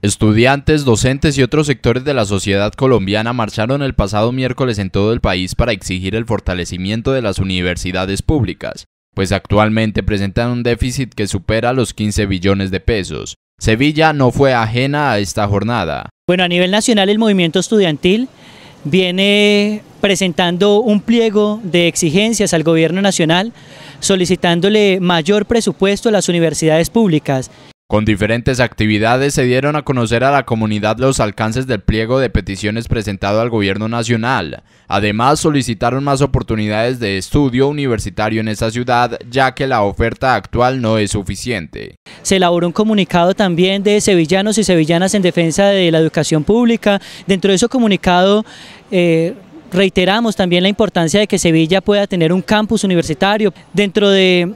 Estudiantes, docentes y otros sectores de la sociedad colombiana marcharon el pasado miércoles en todo el país para exigir el fortalecimiento de las universidades públicas, pues actualmente presentan un déficit que supera los 15 billones de pesos. Sevilla no fue ajena a esta jornada. Bueno, a nivel nacional el movimiento estudiantil viene presentando un pliego de exigencias al gobierno nacional solicitándole mayor presupuesto a las universidades públicas. Con diferentes actividades se dieron a conocer a la comunidad los alcances del pliego de peticiones presentado al gobierno nacional. Además, solicitaron más oportunidades de estudio universitario en esa ciudad, ya que la oferta actual no es suficiente. Se elaboró un comunicado también de sevillanos y sevillanas en defensa de la educación pública. Dentro de ese comunicado... Eh, reiteramos también la importancia de que Sevilla pueda tener un campus universitario. Dentro de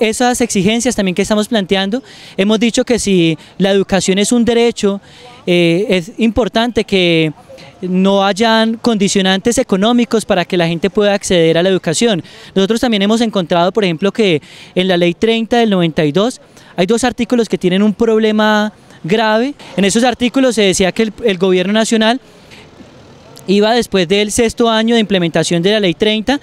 esas exigencias también que estamos planteando, hemos dicho que si la educación es un derecho, eh, es importante que no hayan condicionantes económicos para que la gente pueda acceder a la educación. Nosotros también hemos encontrado, por ejemplo, que en la ley 30 del 92 hay dos artículos que tienen un problema grave. En esos artículos se decía que el, el gobierno nacional iba después del sexto año de implementación de la ley 30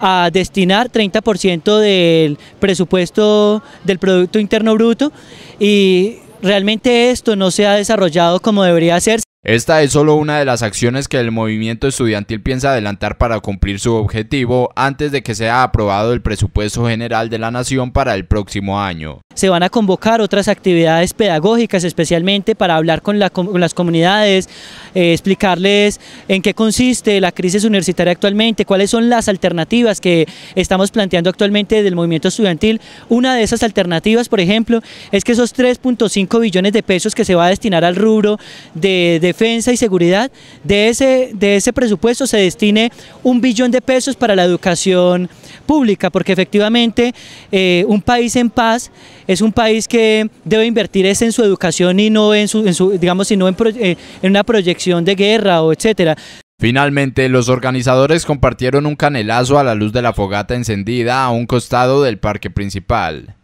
a destinar 30% del presupuesto del Producto Interno Bruto y realmente esto no se ha desarrollado como debería hacerse. Esta es solo una de las acciones que el movimiento estudiantil piensa adelantar para cumplir su objetivo antes de que sea aprobado el presupuesto general de la nación para el próximo año. Se van a convocar otras actividades pedagógicas especialmente para hablar con, con las comunidades, eh, explicarles en qué consiste la crisis universitaria actualmente, cuáles son las alternativas que estamos planteando actualmente del movimiento estudiantil. Una de esas alternativas, por ejemplo, es que esos 3.5 billones de pesos que se va a destinar al rubro de defensa y seguridad, de ese, de ese presupuesto se destine un billón de pesos para la educación pública, porque efectivamente eh, un país en paz es un país que debe invertir en su educación y no en su, digamos, sino en, eh, en una proyección de guerra o etcétera. Finalmente, los organizadores compartieron un canelazo a la luz de la fogata encendida a un costado del parque principal.